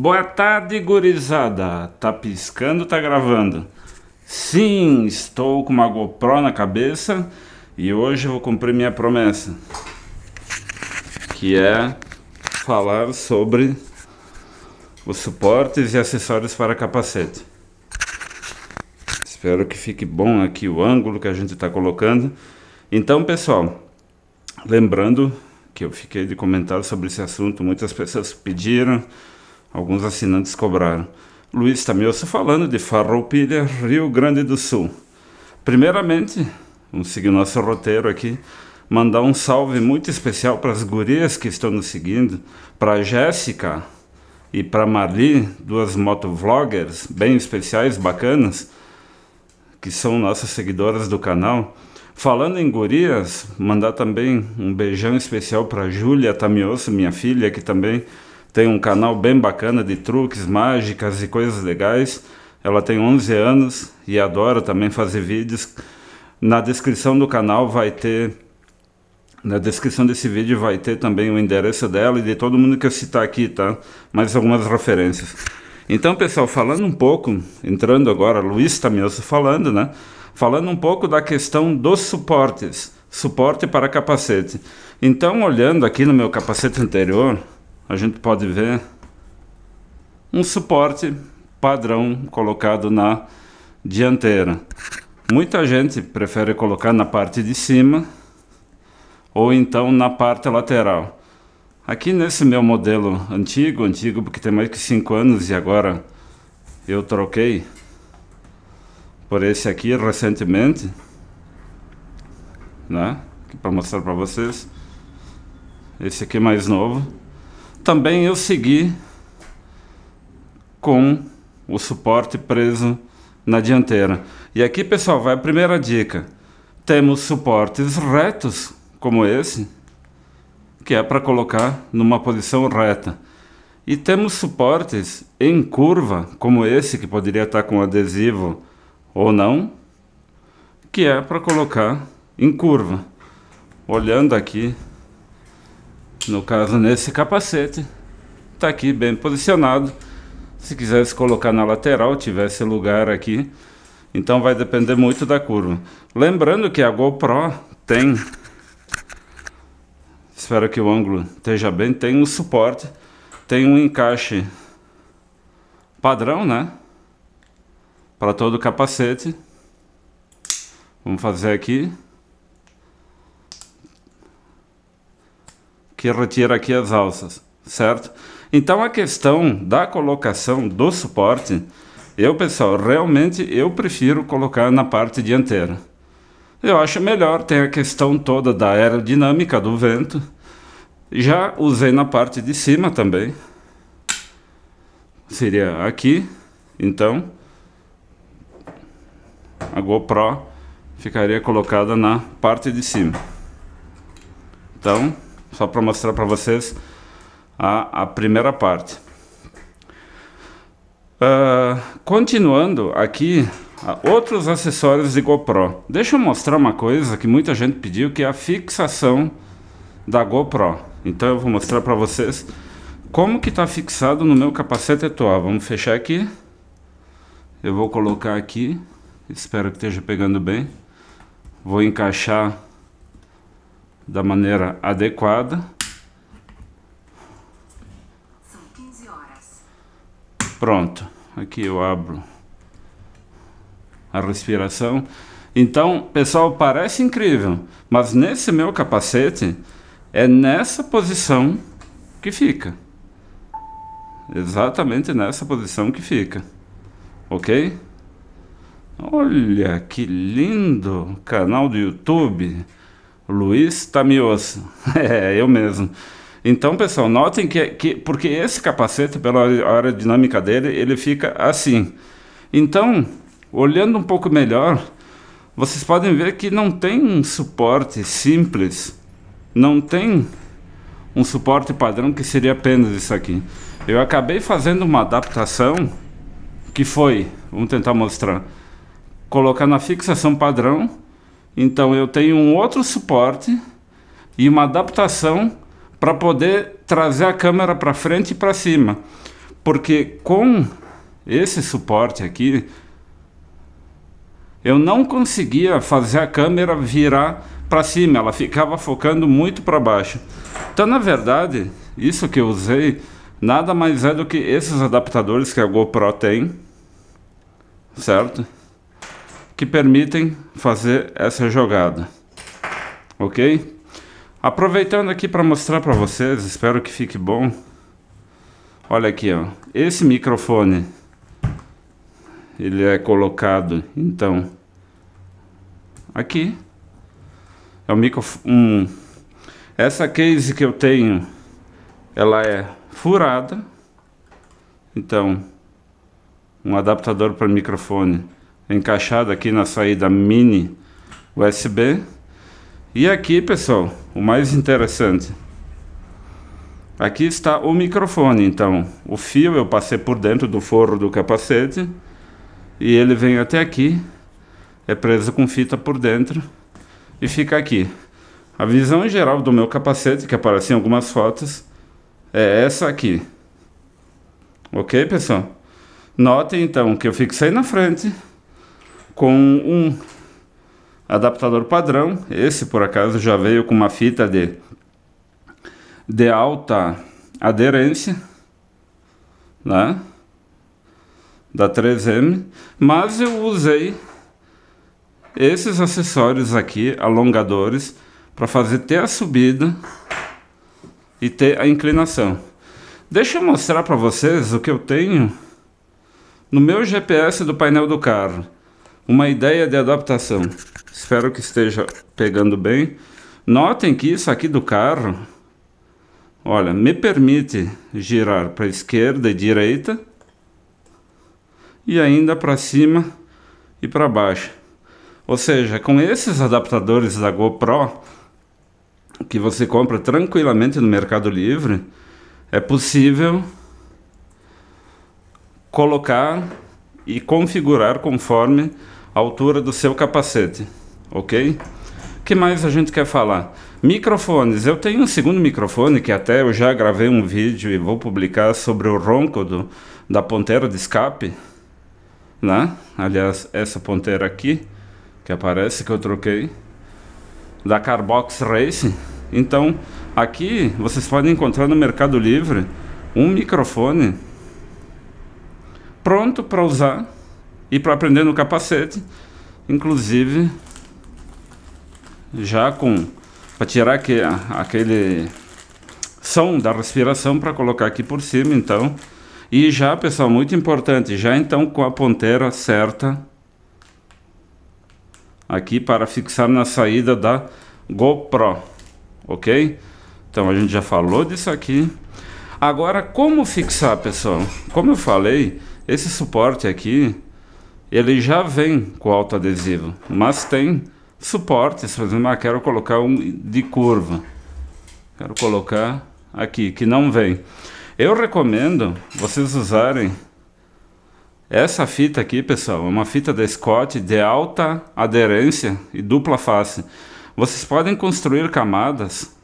Boa tarde, gurizada. Tá piscando, tá gravando? Sim, estou com uma GoPro na cabeça e hoje eu vou cumprir minha promessa, que é falar sobre os suportes e acessórios para capacete. Espero que fique bom aqui o ângulo que a gente está colocando. Então, pessoal, lembrando que eu fiquei de comentar sobre esse assunto, muitas pessoas pediram Alguns assinantes cobraram. Luiz Tamilson falando de Farroupilha, Rio Grande do Sul. Primeiramente, vamos seguir nosso roteiro aqui, mandar um salve muito especial para as gurias que estão nos seguindo, para Jéssica e para Marli, duas motovloggers bem especiais, bacanas, que são nossas seguidoras do canal. Falando em gurias, mandar também um beijão especial para Júlia Tamioso, minha filha, que também tem um canal bem bacana de truques, mágicas e coisas legais. Ela tem 11 anos e adora também fazer vídeos. Na descrição do canal vai ter na descrição desse vídeo vai ter também o endereço dela e de todo mundo que eu citar aqui, tá? Mais algumas referências. Então, pessoal, falando um pouco, entrando agora, Luiz Tamioso falando, né? Falando um pouco da questão dos suportes, suporte para capacete. Então, olhando aqui no meu capacete anterior, a gente pode ver um suporte padrão colocado na dianteira. Muita gente prefere colocar na parte de cima ou então na parte lateral. Aqui nesse meu modelo antigo, antigo porque tem mais que 5 anos e agora eu troquei por esse aqui recentemente, né? Para mostrar para vocês. Esse aqui é mais novo também eu segui com o suporte preso na dianteira. E aqui, pessoal, vai a primeira dica. Temos suportes retos, como esse, que é para colocar numa posição reta. E temos suportes em curva, como esse, que poderia estar com adesivo ou não, que é para colocar em curva. Olhando aqui no caso nesse capacete, está aqui bem posicionado. Se quisesse colocar na lateral, tivesse lugar aqui. Então vai depender muito da curva. Lembrando que a GoPro tem, espero que o ângulo esteja bem, tem um suporte, tem um encaixe padrão, né? Para todo o capacete. Vamos fazer aqui. que retira aqui as alças, certo? Então a questão da colocação do suporte, eu pessoal, realmente eu prefiro colocar na parte dianteira. Eu acho melhor, tem a questão toda da aerodinâmica do vento. Já usei na parte de cima também. Seria aqui, então a GoPro ficaria colocada na parte de cima. Então, só para mostrar para vocês a, a primeira parte. Uh, continuando aqui, ah, outros acessórios de GoPro. Deixa eu mostrar uma coisa que muita gente pediu, que é a fixação da GoPro. Então eu vou mostrar para vocês como que está fixado no meu capacete atual. Vamos fechar aqui. Eu vou colocar aqui. Espero que esteja pegando bem. Vou encaixar da maneira adequada. Pronto, aqui eu abro a respiração. Então, pessoal, parece incrível, mas nesse meu capacete é nessa posição que fica. Exatamente nessa posição que fica. Ok? Olha que lindo canal do YouTube. Luiz Tamioso. é, eu mesmo. Então, pessoal, notem que, que porque esse capacete, pela aerodinâmica dele, ele fica assim. Então, olhando um pouco melhor, vocês podem ver que não tem um suporte simples, não tem um suporte padrão que seria apenas isso aqui. Eu acabei fazendo uma adaptação que foi, vamos tentar mostrar, colocar na fixação padrão então eu tenho um outro suporte e uma adaptação para poder trazer a câmera para frente e para cima. Porque com esse suporte aqui, eu não conseguia fazer a câmera virar para cima, ela ficava focando muito para baixo. Então, na verdade, isso que eu usei nada mais é do que esses adaptadores que a GoPro tem, certo? que permitem fazer essa jogada, ok? Aproveitando aqui para mostrar para vocês, espero que fique bom. Olha aqui, ó. Esse microfone, ele é colocado, então, aqui. É um microfone... Um, essa case que eu tenho, ela é furada. Então, um adaptador para microfone encaixado aqui na saída mini USB. E aqui, pessoal, o mais interessante. Aqui está o microfone, então. O fio eu passei por dentro do forro do capacete. E ele vem até aqui. É preso com fita por dentro. E fica aqui. A visão em geral do meu capacete, que aparece em algumas fotos, é essa aqui. Ok, pessoal? Notem então que eu fixei na frente com um adaptador padrão. Esse por acaso já veio com uma fita de, de alta aderência, né? da 3M, mas eu usei esses acessórios aqui, alongadores, para fazer ter a subida e ter a inclinação. Deixa eu mostrar para vocês o que eu tenho no meu GPS do painel do carro uma ideia de adaptação. Espero que esteja pegando bem. Notem que isso aqui do carro, olha, me permite girar para esquerda e direita e ainda para cima e para baixo. Ou seja, com esses adaptadores da GoPro, que você compra tranquilamente no Mercado Livre, é possível colocar e configurar conforme altura do seu capacete, ok? O que mais a gente quer falar? Microfones. Eu tenho um segundo microfone que até eu já gravei um vídeo e vou publicar sobre o ronco do, da ponteira de escape, né? Aliás, essa ponteira aqui que aparece que eu troquei da Carbox Racing. Então, aqui vocês podem encontrar no Mercado Livre um microfone pronto para usar e para aprender no capacete, inclusive, já com para tirar aqui, aquele som da respiração para colocar aqui por cima, então. E já, pessoal, muito importante, já então com a ponteira certa aqui para fixar na saída da GoPro, ok? Então a gente já falou disso aqui. Agora, como fixar, pessoal? Como eu falei, esse suporte aqui, ele já vem com alto adesivo, mas tem suportes, por exemplo, ah, quero colocar um de curva, quero colocar aqui, que não vem. Eu recomendo vocês usarem essa fita aqui, pessoal, é uma fita da Scott de alta aderência e dupla face. Vocês podem construir camadas.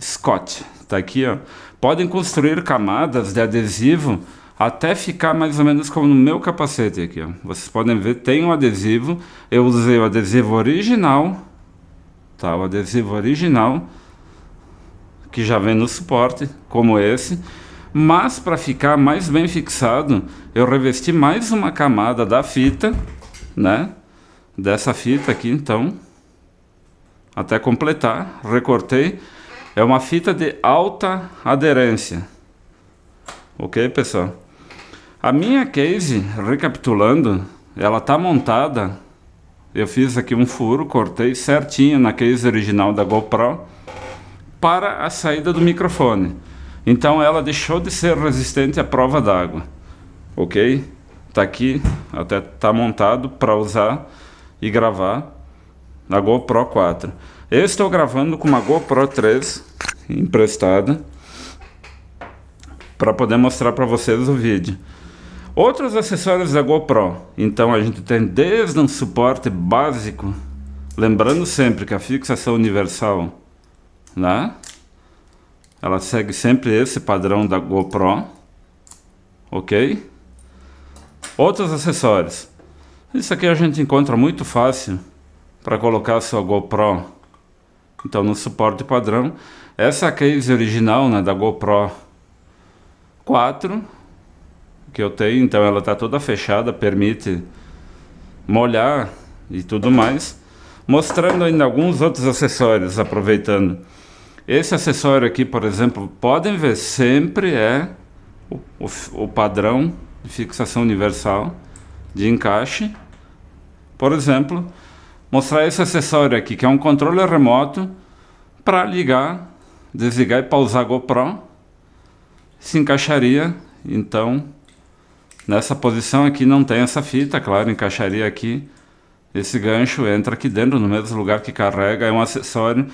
Scott, tá aqui, ó. Podem construir camadas de adesivo até ficar mais ou menos como no meu capacete aqui. Ó. Vocês podem ver, tem um adesivo. Eu usei o adesivo original, tá? O adesivo original que já vem no suporte, como esse. Mas para ficar mais bem fixado, eu revesti mais uma camada da fita, né? Dessa fita aqui, então, até completar, recortei. É uma fita de alta aderência. Ok, pessoal? A minha case, recapitulando, ela tá montada. Eu fiz aqui um furo, cortei certinho na case original da GoPro para a saída do microfone. Então ela deixou de ser resistente à prova d'água. OK? Tá aqui, até tá montado para usar e gravar na GoPro 4. Eu estou gravando com uma GoPro 3 emprestada para poder mostrar para vocês o vídeo. Outros acessórios da GoPro. Então a gente tem desde um suporte básico, lembrando sempre que a fixação universal, né? Ela segue sempre esse padrão da GoPro, ok? Outros acessórios. Isso aqui a gente encontra muito fácil para colocar a sua GoPro. Então no suporte padrão. Essa case original né, da GoPro 4 que eu tenho, então ela está toda fechada, permite molhar e tudo mais. Mostrando ainda alguns outros acessórios, aproveitando. Esse acessório aqui, por exemplo, podem ver, sempre é o, o, o padrão de fixação universal de encaixe. Por exemplo, mostrar esse acessório aqui, que é um controle remoto para ligar, desligar e pausar a GoPro. Se encaixaria, então, Nessa posição aqui não tem essa fita, claro, encaixaria aqui. Esse gancho entra aqui dentro, no mesmo lugar que carrega, é um acessório.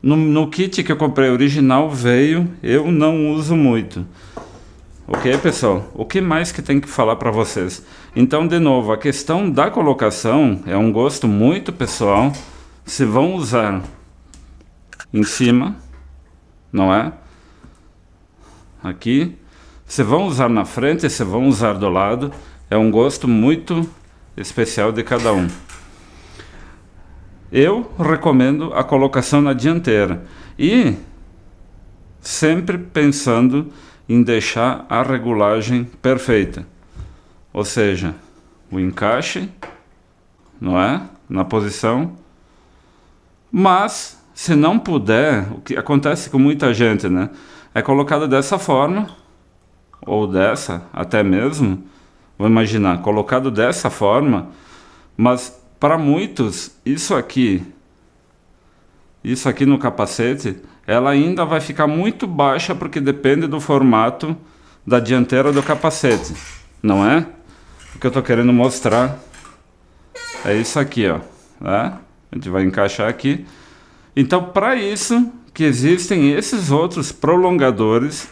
No, no kit que eu comprei original veio, eu não uso muito. Ok, pessoal? O que mais que tem que falar para vocês? Então, de novo, a questão da colocação é um gosto muito pessoal. Se vão usar em cima, não é? Aqui se vão usar na frente, se vão usar do lado, é um gosto muito especial de cada um. Eu recomendo a colocação na dianteira e sempre pensando em deixar a regulagem perfeita, ou seja, o encaixe, não é, na posição. Mas se não puder, o que acontece com muita gente, né, é colocada dessa forma ou dessa, até mesmo, vou imaginar, colocado dessa forma, mas para muitos, isso aqui, isso aqui no capacete, ela ainda vai ficar muito baixa porque depende do formato da dianteira do capacete, não é? O que eu estou querendo mostrar é isso aqui, ó. Né? A gente vai encaixar aqui. Então, para isso que existem esses outros prolongadores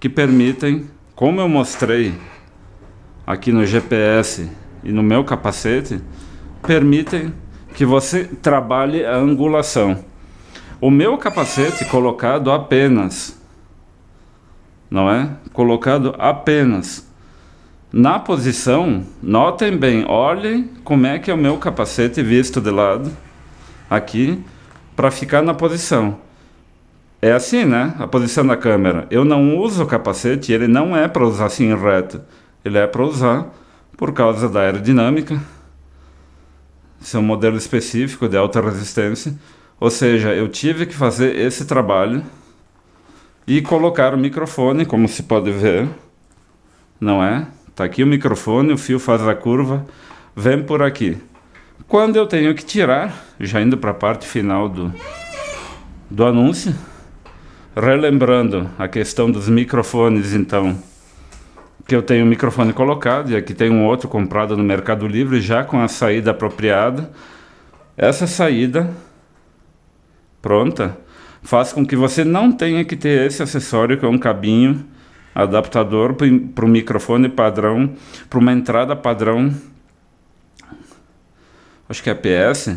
que permitem, como eu mostrei aqui no GPS e no meu capacete, permitem que você trabalhe a angulação. O meu capacete colocado apenas, não é? Colocado apenas na posição, notem bem, olhem como é que é o meu capacete visto de lado aqui para ficar na posição. É assim, né? A posição da câmera. Eu não uso o capacete, ele não é para usar assim reto. Ele é para usar por causa da aerodinâmica. Esse é um modelo específico de alta resistência. Ou seja, eu tive que fazer esse trabalho e colocar o microfone, como se pode ver, não é? Tá aqui o microfone, o fio faz a curva, vem por aqui. Quando eu tenho que tirar, já indo para a parte final do, do anúncio, relembrando a questão dos microfones, então, que eu tenho um microfone colocado e aqui tem um outro comprado no Mercado Livre já com a saída apropriada. Essa saída pronta faz com que você não tenha que ter esse acessório que é um cabinho adaptador para o microfone padrão, para uma entrada padrão, acho que é PS,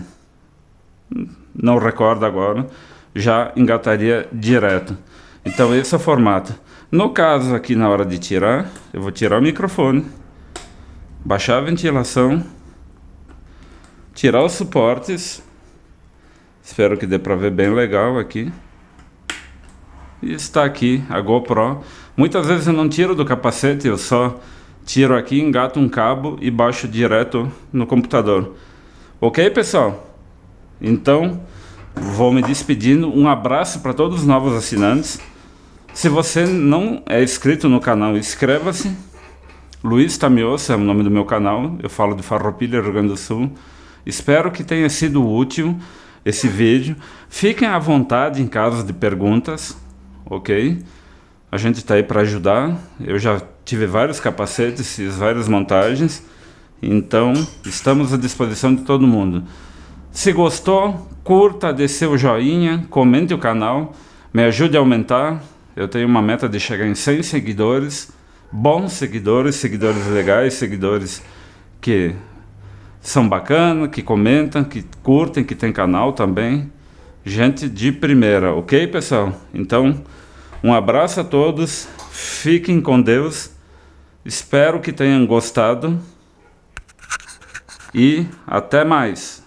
não recordo agora já engataria direto. Então esse é o formato. No caso aqui na hora de tirar, eu vou tirar o microfone, baixar a ventilação, tirar os suportes, espero que dê para ver bem legal aqui. E está aqui a GoPro. Muitas vezes eu não tiro do capacete, eu só tiro aqui, engato um cabo e baixo direto no computador. Ok, pessoal? Então, vou me despedindo. Um abraço para todos os novos assinantes. Se você não é inscrito no canal, inscreva-se. Luiz Tamioso é o nome do meu canal. Eu falo de Farroupilha, Rio Grande do Sul. Espero que tenha sido útil esse vídeo. Fiquem à vontade em caso de perguntas, ok? A gente está aí para ajudar. Eu já tive vários capacetes, fiz várias montagens. Então, estamos à disposição de todo mundo. Se gostou, curta, dê seu joinha, comente o canal, me ajude a aumentar. Eu tenho uma meta de chegar em 100 seguidores, bons seguidores, seguidores legais, seguidores que são bacanas, que comentam, que curtem, que tem canal também. Gente de primeira, ok, pessoal? Então, um abraço a todos, fiquem com Deus, espero que tenham gostado e até mais.